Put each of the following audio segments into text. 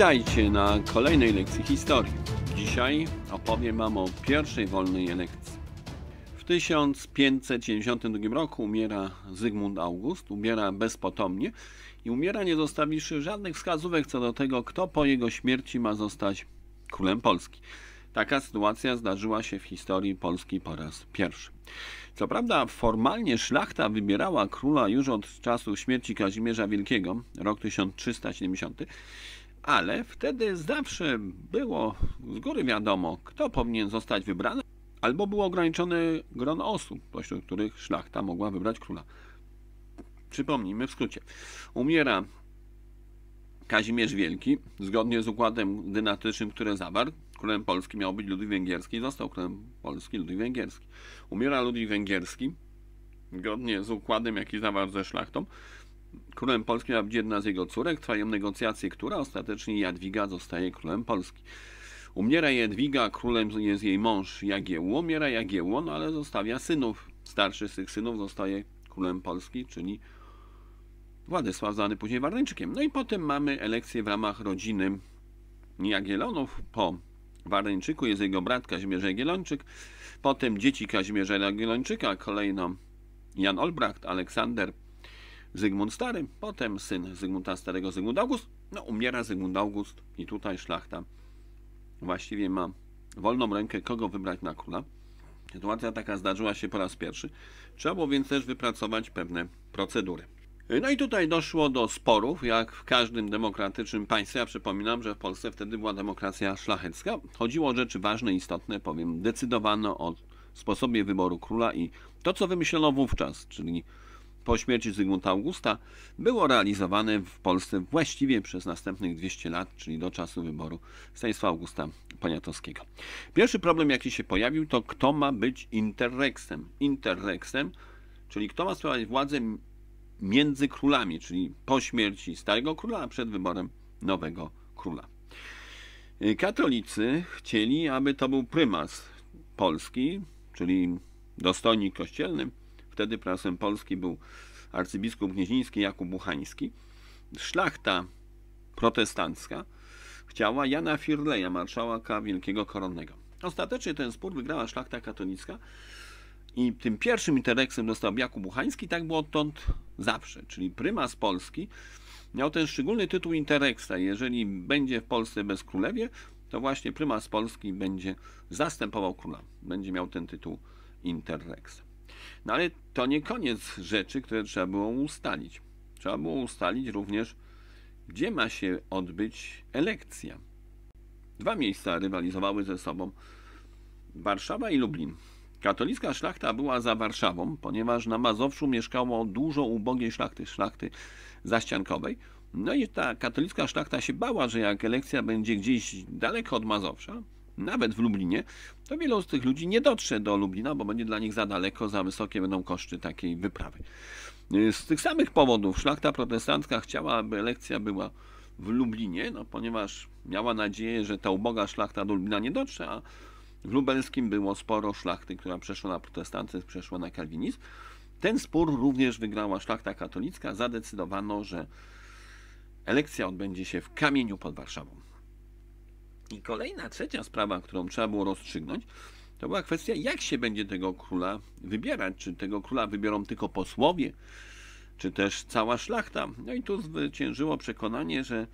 Witajcie na kolejnej lekcji historii. Dzisiaj opowiem Wam o pierwszej wolnej elekcji. W 1592 roku umiera Zygmunt August, umiera bezpotomnie i umiera nie zostawiwszy żadnych wskazówek co do tego, kto po jego śmierci ma zostać królem Polski. Taka sytuacja zdarzyła się w historii Polski po raz pierwszy. Co prawda formalnie szlachta wybierała króla już od czasu śmierci Kazimierza Wielkiego, rok 1370, ale wtedy zawsze było z góry wiadomo, kto powinien zostać wybrany, albo było ograniczone grono osób, pośród których szlachta mogła wybrać króla. Przypomnijmy w skrócie. Umiera Kazimierz Wielki, zgodnie z układem dynastycznym, który zawarł, królem Polski miał być Ludwik Węgierski i został królem Polski Ludwik Węgierski. Umiera Ludwik Węgierski, zgodnie z układem, jaki zawarł ze szlachtą, Królem Polski będzie jedna z jego córek. Trwają negocjacje, która ostatecznie Jadwiga zostaje królem Polski. Umiera Jadwiga, królem jest jej mąż Jagiełło, umiera Jagiełło, no ale zostawia synów. Starszy z tych synów zostaje królem Polski, czyli Władysław zwany później Warneńczykiem. No i potem mamy elekcję w ramach rodziny Jagielonów. Po Warneńczyku jest jego brat Kazimierz Jagiellończyk, potem dzieci Kazimierza Jagiellończyka, kolejno Jan Olbracht, Aleksander Zygmunt Stary, potem syn Zygmunta Starego, Zygmunt August. No, umiera Zygmunt August i tutaj szlachta właściwie ma wolną rękę, kogo wybrać na króla. Sytuacja taka zdarzyła się po raz pierwszy. Trzeba było więc też wypracować pewne procedury. No i tutaj doszło do sporów, jak w każdym demokratycznym państwie. Ja przypominam, że w Polsce wtedy była demokracja szlachecka. Chodziło o rzeczy ważne, istotne, powiem, decydowano o sposobie wyboru króla i to, co wymyślono wówczas, czyli po śmierci Zygmunta Augusta było realizowane w Polsce właściwie przez następnych 200 lat, czyli do czasu wyboru Stanisława Augusta Poniatowskiego. Pierwszy problem, jaki się pojawił, to kto ma być interreksem. Interreksem, czyli kto ma sprawować władzę między królami, czyli po śmierci starego króla, a przed wyborem nowego króla. Katolicy chcieli, aby to był prymas Polski, czyli dostojnik kościelny, wtedy prasem Polski był arcybiskup gnieźniński Jakub Buchański. Szlachta protestancka chciała Jana Firleja, marszałka wielkiego koronnego. Ostatecznie ten spór wygrała szlachta katolicka i tym pierwszym interreksem został Jakub Buchański, tak było odtąd zawsze, czyli prymas Polski miał ten szczególny tytuł interreksa. Jeżeli będzie w Polsce bez królewie, to właśnie prymas Polski będzie zastępował króla, będzie miał ten tytuł interreksa. No ale to nie koniec rzeczy, które trzeba było ustalić. Trzeba było ustalić również, gdzie ma się odbyć elekcja. Dwa miejsca rywalizowały ze sobą: Warszawa i Lublin. Katolicka szlachta była za Warszawą, ponieważ na Mazowszu mieszkało dużo ubogiej szlachty, szlachty zaściankowej. No i ta katolicka szlachta się bała, że jak elekcja będzie gdzieś daleko od Mazowsza, nawet w Lublinie, to wielu z tych ludzi nie dotrze do Lublina, bo będzie dla nich za daleko, za wysokie będą koszty takiej wyprawy. Y, z tych samych powodów szlachta protestancka chciała, aby elekcja była w Lublinie, no ponieważ miała nadzieję, że ta uboga szlachta do Lublina nie dotrze, a w lubelskim było sporo szlachty, która przeszła na protestantyzm, przeszła na kalwinizm. Ten spór również wygrała szlachta katolicka. Zadecydowano, że elekcja odbędzie się w Kamieniu pod Warszawą. I kolejna, trzecia sprawa, którą trzeba było rozstrzygnąć, to była kwestia, jak się będzie tego króla wybierać. Czy tego króla wybiorą tylko posłowie, czy też cała szlachta. No i tu zwyciężyło przekonanie, że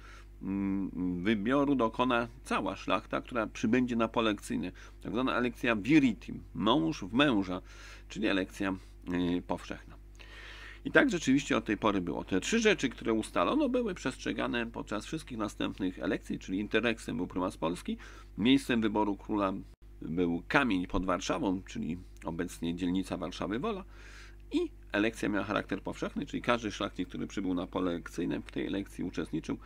mm, wybioru dokona cała szlachta, która przybędzie na polekcyjne. Tak zwana elekcja viritim, mąż w męża, czyli elekcja y, powszechna. I tak rzeczywiście od tej pory było. Te trzy rzeczy, które ustalono, były przestrzegane podczas wszystkich następnych elekcji, czyli interreksem był prymas Polski, miejscem wyboru króla był kamień pod Warszawą, czyli obecnie dzielnica Warszawy Wola i elekcja miała charakter powszechny, czyli każdy szlachcic, który przybył na pole lekcyjne, w tej elekcji uczestniczył.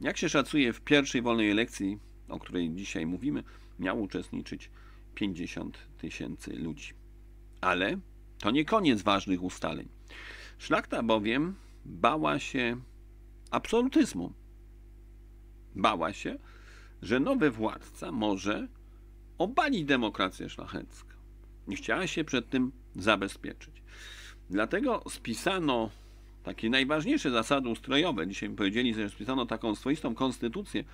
Jak się szacuje, w pierwszej wolnej elekcji, o której dzisiaj mówimy, miało uczestniczyć 50 tysięcy ludzi. Ale to nie koniec ważnych ustaleń. Szlachta bowiem bała się absolutyzmu. Bała się, że nowy władca może obalić demokrację szlachecką. Nie chciała się przed tym zabezpieczyć. Dlatego spisano takie najważniejsze zasady ustrojowe. Dzisiaj mi powiedzieli, że spisano taką swoistą konstytucję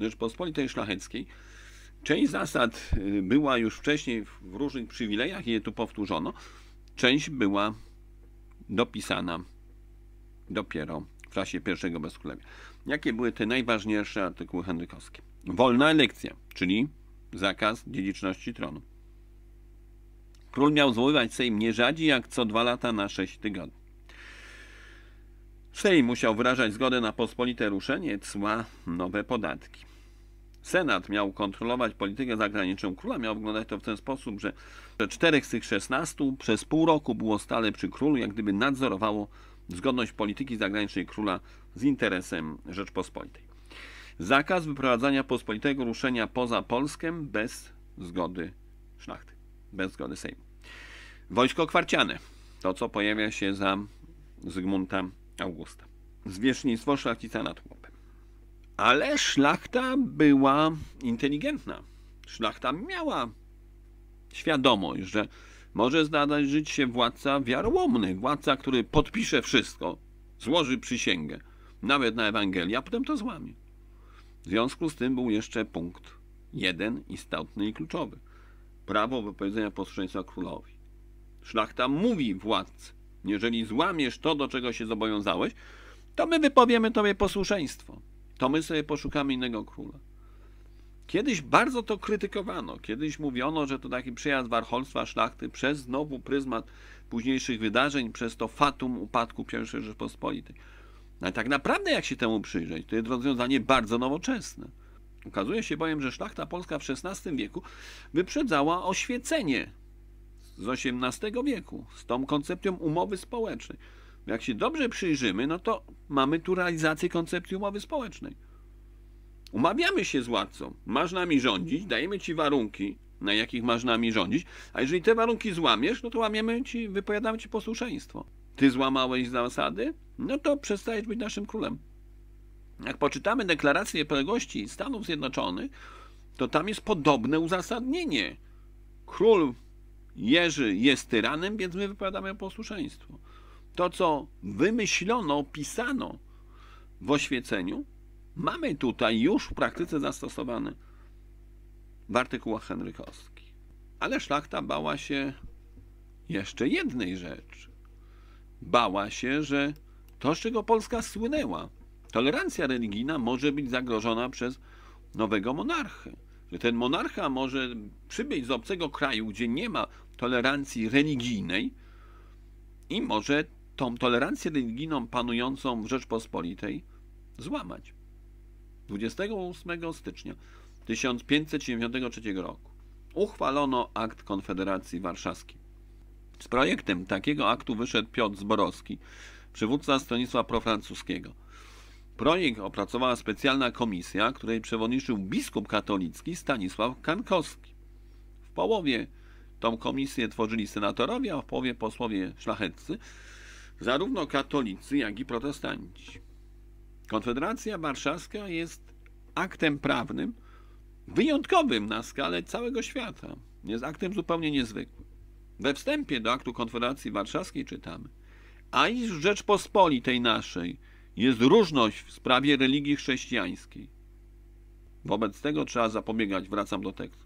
Rzeczpospolitej Szlacheckiej. Część zasad y, była już wcześniej w różnych przywilejach i je tu powtórzono. Część była dopisana dopiero w czasie pierwszego bezkrólewia. Jakie były te najważniejsze artykuły henrykowskie? Wolna elekcja, czyli zakaz dziedziczności tronu. Król miał zwoływać Sejm nie rzadziej jak co dwa lata na sześć tygodni. Sejm musiał wyrażać zgodę na pospolite ruszenie cła, nowe podatki. Senat miał kontrolować politykę zagraniczną króla, miał wyglądać to w ten sposób, że, że czterech z tych szesnastu przez pół roku było stale przy królu, jak gdyby nadzorowało zgodność polityki zagranicznej króla z interesem Rzeczpospolitej. Zakaz wyprowadzania pospolitego ruszenia poza Polskę bez zgody szlachty, bez zgody Sejmu. Wojsko kwarciane, to co pojawia się za Zygmunta Augusta. Zwierzchnictwo szlachcica na tło. Ale szlachta była inteligentna. Szlachta miała świadomość, że może zdarzyć się władca wiarłomny, władca, który podpisze wszystko, złoży przysięgę, nawet na Ewangelię, a potem to złamie. W związku z tym był jeszcze punkt jeden istotny i kluczowy. Prawo wypowiedzenia posłuszeństwa królowi. Szlachta mówi władcy, jeżeli złamiesz to, do czego się zobowiązałeś, to my wypowiemy tobie posłuszeństwo to my sobie poszukamy innego króla. Kiedyś bardzo to krytykowano. Kiedyś mówiono, że to taki przyjazd warholstwa szlachty przez znowu pryzmat późniejszych wydarzeń, przez to fatum upadku I Rzeczypospolitej. No ale tak naprawdę, jak się temu przyjrzeć, to jest rozwiązanie bardzo nowoczesne. Okazuje się bowiem, że szlachta polska w XVI wieku wyprzedzała oświecenie z XVIII wieku z tą koncepcją umowy społecznej. Jak się dobrze przyjrzymy, no to mamy tu realizację koncepcji umowy społecznej. Umawiamy się z władcą. Masz nami rządzić, dajemy ci warunki, na jakich masz nami rządzić, a jeżeli te warunki złamiesz, no to łamiemy ci, wypowiadamy ci posłuszeństwo. Ty złamałeś zasady, no to przestajesz być naszym królem. Jak poczytamy deklarację niepodległości Stanów Zjednoczonych, to tam jest podobne uzasadnienie. Król Jerzy jest tyranem, więc my wypowiadamy posłuszeństwo to, co wymyślono, pisano w oświeceniu, mamy tutaj już w praktyce zastosowane w artykułach henrykowskich. Ale szlachta bała się jeszcze jednej rzeczy. Bała się, że to, z czego Polska słynęła, tolerancja religijna może być zagrożona przez nowego monarchę. Że ten monarcha może przybyć z obcego kraju, gdzie nie ma tolerancji religijnej i może tą tolerancję religijną panującą w Rzeczpospolitej złamać. 28 stycznia 1573 roku uchwalono akt Konfederacji Warszawskiej. Z projektem takiego aktu wyszedł Piotr Zborowski, przywódca stronnictwa profrancuskiego. Projekt opracowała specjalna komisja, której przewodniczył biskup katolicki Stanisław Kankowski. W połowie tą komisję tworzyli senatorowie, a w połowie posłowie szlacheccy zarówno katolicy, jak i protestanci. Konfederacja Warszawska jest aktem prawnym wyjątkowym na skalę całego świata. Jest aktem zupełnie niezwykłym. We wstępie do aktu Konfederacji Warszawskiej czytamy: A iż w Rzeczpospolitej naszej jest różność w sprawie religii chrześcijańskiej. Wobec tego trzeba zapobiegać, wracam do tekstu.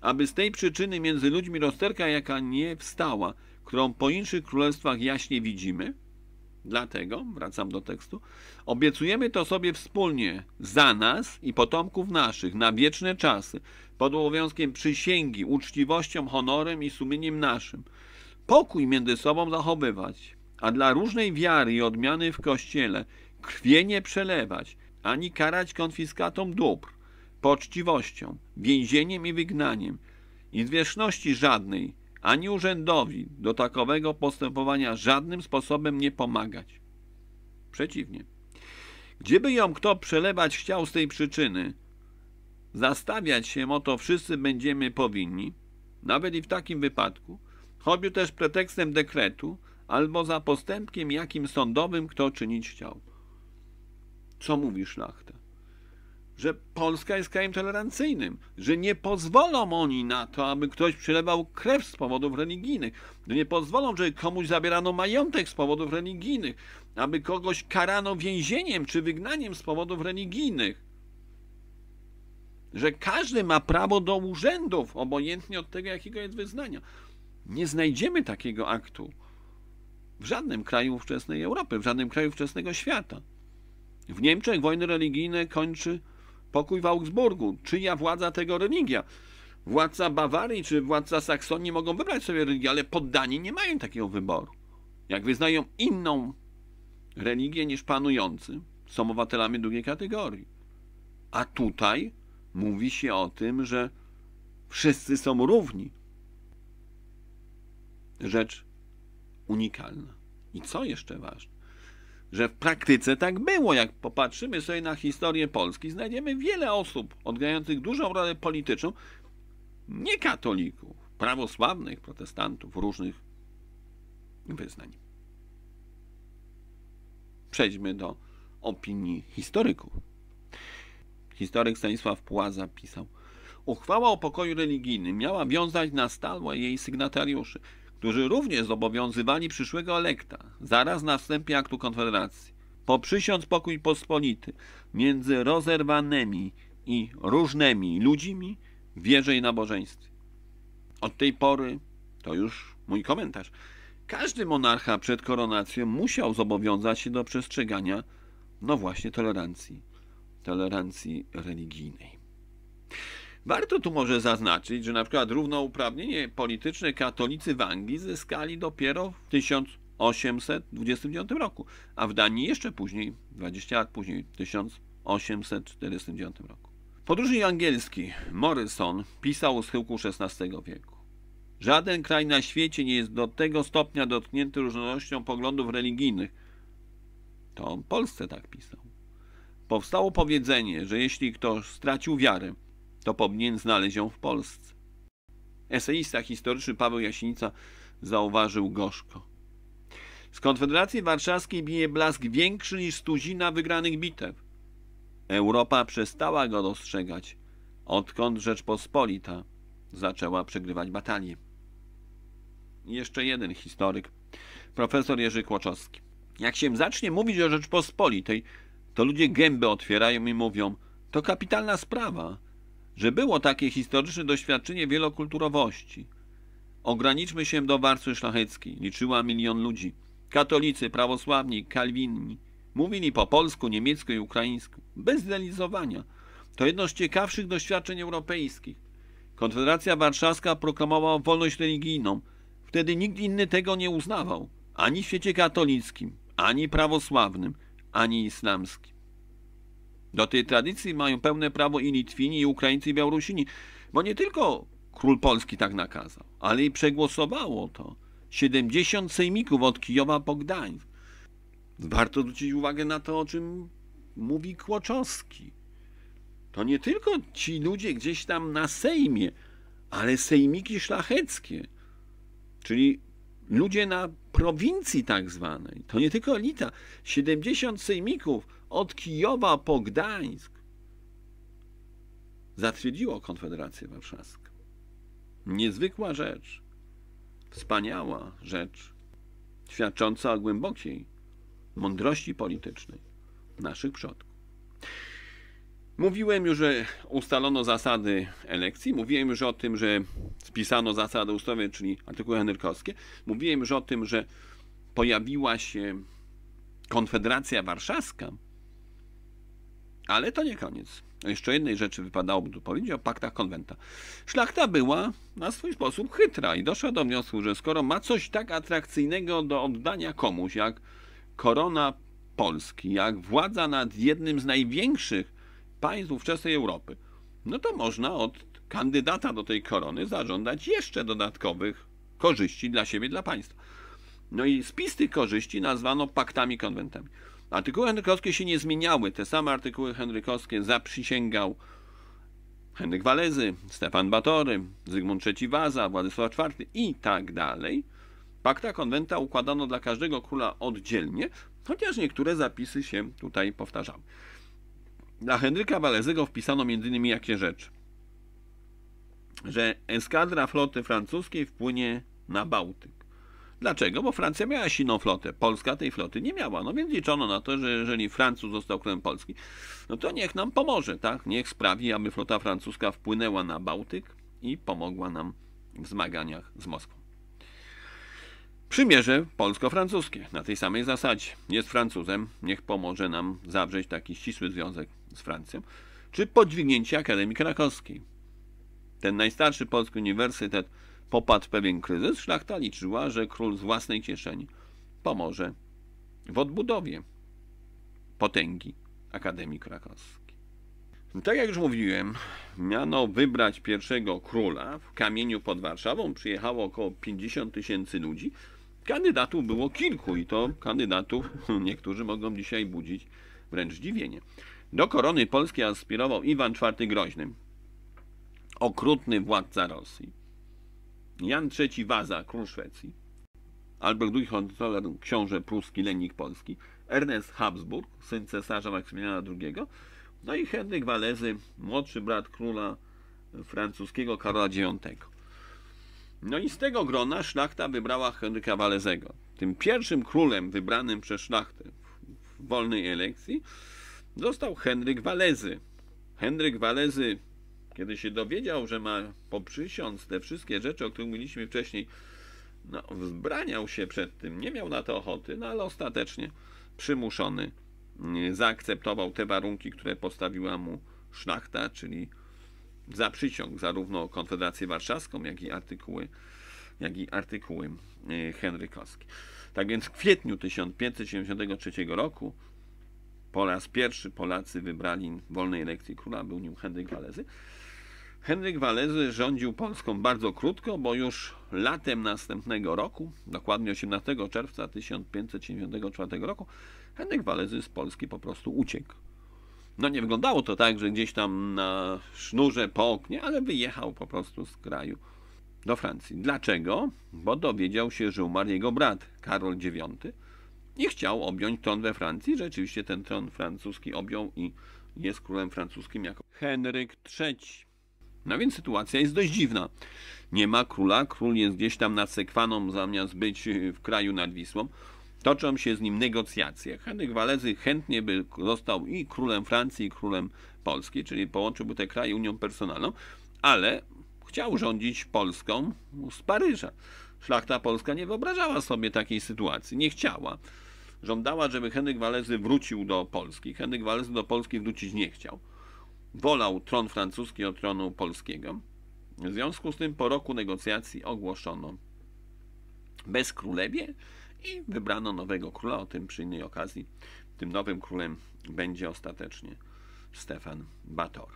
Aby z tej przyczyny między ludźmi rozterka, jaka nie wstała, którą po inszych królestwach jaśnie widzimy. Dlatego, wracam do tekstu, obiecujemy to sobie wspólnie za nas i potomków naszych na wieczne czasy, pod obowiązkiem przysięgi, uczciwością, honorem i sumieniem naszym. Pokój między sobą zachowywać, a dla różnej wiary i odmiany w kościele krwie nie przelewać, ani karać konfiskatą dóbr, poczciwością, więzieniem i wygnaniem, i zwierzchności żadnej, ani urzędowi do takowego postępowania żadnym sposobem nie pomagać. Przeciwnie. Gdzieby ją kto przelewać chciał z tej przyczyny, zastawiać się o to wszyscy będziemy powinni, nawet i w takim wypadku, choćby też pretekstem dekretu, albo za postępkiem jakim sądowym kto czynić chciał. Co mówi szlachta? że Polska jest krajem tolerancyjnym, że nie pozwolą oni na to, aby ktoś przelewał krew z powodów religijnych, że nie pozwolą, żeby komuś zabierano majątek z powodów religijnych, aby kogoś karano więzieniem czy wygnaniem z powodów religijnych, że każdy ma prawo do urzędów, obojętnie od tego, jakiego jest wyznania. Nie znajdziemy takiego aktu w żadnym kraju ówczesnej Europy, w żadnym kraju ówczesnego świata. W Niemczech wojny religijne kończy Pokój w Augsburgu. Czyja władza tego religia? Władca Bawarii czy władca Saksonii mogą wybrać sobie religię, ale poddani nie mają takiego wyboru. Jak wyznają inną religię niż panujący, są obywatelami drugiej kategorii. A tutaj mówi się o tym, że wszyscy są równi. Rzecz unikalna. I co jeszcze ważne? że w praktyce tak było. Jak popatrzymy sobie na historię Polski, znajdziemy wiele osób odgrających dużą rolę polityczną, nie katolików, prawosławnych, protestantów, różnych wyznań. Przejdźmy do opinii historyków. Historyk Stanisław Płaza pisał: Uchwała o pokoju religijnym miała wiązać na stałe jej sygnatariuszy którzy również zobowiązywali przyszłego elekta, zaraz na wstępie aktu konfederacji, poprzysiąc pokój pospolity między rozerwanymi i różnymi ludźmi w wierze i nabożeństwie. Od tej pory, to już mój komentarz, każdy monarcha przed koronacją musiał zobowiązać się do przestrzegania, no właśnie, tolerancji, tolerancji religijnej. Warto tu może zaznaczyć, że na przykład równouprawnienie polityczne katolicy w Anglii zyskali dopiero w 1829 roku, a w Danii jeszcze później, 20 lat później, w 1849 roku. Podróżnik angielski Morrison pisał o schyłku XVI wieku. Żaden kraj na świecie nie jest do tego stopnia dotknięty różnorodnością poglądów religijnych. To on Polsce tak pisał. Powstało powiedzenie, że jeśli ktoś stracił wiarę, to powinien znaleźć ją w Polsce. Eseista historyczny Paweł Jasienica zauważył gorzko. Z Konfederacji Warszawskiej bije blask większy niż tuzina wygranych bitew. Europa przestała go dostrzegać, odkąd Rzeczpospolita zaczęła przegrywać batalie. Jeszcze jeden historyk, profesor Jerzy Kłoczowski. Jak się zacznie mówić o Rzeczpospolitej, to ludzie gęby otwierają i mówią: To kapitalna sprawa że było takie historyczne doświadczenie wielokulturowości. Ograniczmy się do warstwy szlacheckiej, liczyła milion ludzi. Katolicy, prawosławni, kalwini. Mówili po polsku, niemiecku i ukraińsku, bez zrealizowania. To jedno z ciekawszych doświadczeń europejskich. Konfederacja Warszawska proklamowała wolność religijną. Wtedy nikt inny tego nie uznawał. Ani w świecie katolickim, ani prawosławnym, ani islamskim. Do tej tradycji mają pełne prawo i Litwini, i Ukraińcy, i Białorusini, bo nie tylko król Polski tak nakazał, ale i przegłosowało to 70 sejmików od Kijowa po Gdańsk. Warto zwrócić uwagę na to, o czym mówi Kłoczowski. To nie tylko ci ludzie gdzieś tam na Sejmie, ale sejmiki szlacheckie, czyli ludzie na prowincji tak zwanej. To nie tylko elita. 70 sejmików od Kijowa po Gdańsk zatwierdziło Konfederację Warszawską. Niezwykła rzecz, wspaniała rzecz, świadcząca o głębokiej mądrości politycznej naszych przodków. Mówiłem już, że ustalono zasady elekcji, mówiłem już o tym, że spisano zasady ustawy, czyli artykuły henrykowskie, mówiłem już o tym, że pojawiła się Konfederacja Warszawska, ale to nie koniec. Jeszcze jednej rzeczy wypadałoby tu powiedzieć o paktach konwenta. Szlachta była na swój sposób chytra i doszła do wniosku, że skoro ma coś tak atrakcyjnego do oddania komuś, jak korona Polski, jak władza nad jednym z największych państw ówczesnej Europy, no to można od kandydata do tej korony zażądać jeszcze dodatkowych korzyści dla siebie, dla państwa. No i spis tych korzyści nazwano paktami konwentami. Artykuły henrykowskie się nie zmieniały. Te same artykuły henrykowskie zaprzysięgał Henryk Walezy, Stefan Batory, Zygmunt III Waza, Władysław IV i tak dalej. Pakta konwenta układano dla każdego króla oddzielnie, chociaż niektóre zapisy się tutaj powtarzały. Dla Henryka Walezego wpisano m.in. jakie rzeczy? Że eskadra floty francuskiej wpłynie na Bałtyk. Dlaczego? Bo Francja miała silną flotę, Polska tej floty nie miała. No więc liczono na to, że jeżeli Francuz został królem Polski, no to niech nam pomoże, tak? Niech sprawi, aby flota francuska wpłynęła na Bałtyk i pomogła nam w zmaganiach z Moskwą. Przymierze polsko-francuskie na tej samej zasadzie. Jest Francuzem, niech pomoże nam zawrzeć taki ścisły związek z Francją. Czy podźwignięcie Akademii Krakowskiej. Ten najstarszy polski uniwersytet popadł pewien kryzys, szlachta liczyła, że król z własnej kieszeni pomoże w odbudowie potęgi Akademii Krakowskiej. Tak jak już mówiłem, miano wybrać pierwszego króla. W kamieniu pod Warszawą przyjechało około 50 tysięcy ludzi. Kandydatów było kilku i to kandydatów niektórzy mogą dzisiaj budzić wręcz zdziwienie. Do korony polskiej aspirował Iwan IV Groźny, okrutny władca Rosji. Jan III Waza, król Szwecji, Albert Hohenzollern, książę pruski, lennik polski, Ernest Habsburg, syn cesarza Maksymiliana II, no i Henryk Walezy, młodszy brat króla francuskiego Karola IX. No i z tego grona szlachta wybrała Henryka Walezego. Tym pierwszym królem wybranym przez szlachtę w wolnej elekcji został Henryk Walezy. Henryk Walezy kiedy się dowiedział, że ma poprzysiąc te wszystkie rzeczy, o których mówiliśmy wcześniej, no, wzbraniał się przed tym, nie miał na to ochoty, no ale ostatecznie przymuszony mm, zaakceptował te warunki, które postawiła mu szlachta, czyli za zarówno Konfederację Warszawską, jak i artykuły, jak i artykuły e, henrykowskie. Tak więc w kwietniu 1573 roku po raz pierwszy Polacy wybrali wolnej elekcji króla, był nim Henryk Walezy. Henryk Walezy rządził Polską bardzo krótko, bo już latem następnego roku, dokładnie 18 czerwca 1594 roku, Henryk Walezy z Polski po prostu uciekł. No nie wyglądało to tak, że gdzieś tam na sznurze po oknie, ale wyjechał po prostu z kraju do Francji. Dlaczego? Bo dowiedział się, że umarł jego brat, Karol IX i chciał objąć tron we Francji. Rzeczywiście ten tron francuski objął i jest królem francuskim jako Henryk III. No więc sytuacja jest dość dziwna. Nie ma króla, król jest gdzieś tam nad Sekwaną, zamiast być y, w kraju nad Wisłą. Toczą się z nim negocjacje. Henryk Walezy chętnie by został i królem Francji, i królem Polski, czyli połączyłby te kraje unią personalną, ale chciał rządzić Polską z Paryża. Szlachta polska nie wyobrażała sobie takiej sytuacji, nie chciała. Żądała, żeby Henryk Walezy wrócił do Polski. Henryk Walezy do Polski wrócić nie chciał wolał tron francuski od tronu polskiego. W związku z tym po roku negocjacji ogłoszono bezkrólewie i wybrano nowego króla. O tym przy innej okazji. Tym nowym królem będzie ostatecznie Stefan Bator.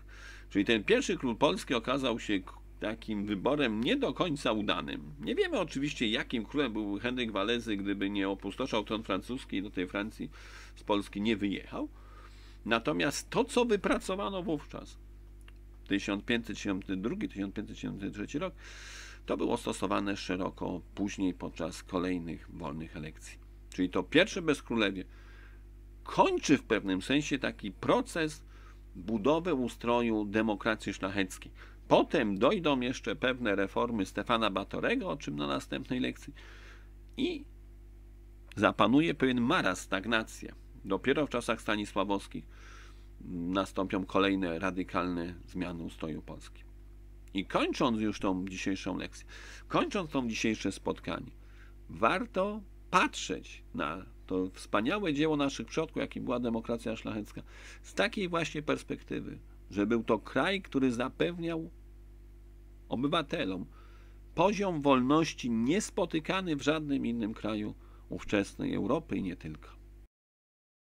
Czyli ten pierwszy król polski okazał się takim wyborem nie do końca udanym. Nie wiemy oczywiście, jakim królem był Henryk Walezy, gdyby nie opustoszał tron francuski i do tej Francji z Polski nie wyjechał. Natomiast to, co wypracowano wówczas, 1572-1573 rok, to było stosowane szeroko później podczas kolejnych wolnych elekcji. Czyli to pierwsze bezkrólewie kończy w pewnym sensie taki proces budowy ustroju demokracji szlacheckiej. Potem dojdą jeszcze pewne reformy Stefana Batorego, o czym na następnej lekcji, i zapanuje pewien maraz, stagnacja. Dopiero w czasach stanisławowskich nastąpią kolejne radykalne zmiany ustroju Polski. I kończąc już tą dzisiejszą lekcję, kończąc to dzisiejsze spotkanie, warto patrzeć na to wspaniałe dzieło naszych przodków, jakim była demokracja szlachecka, z takiej właśnie perspektywy, że był to kraj, który zapewniał obywatelom poziom wolności niespotykany w żadnym innym kraju ówczesnej Europy i nie tylko.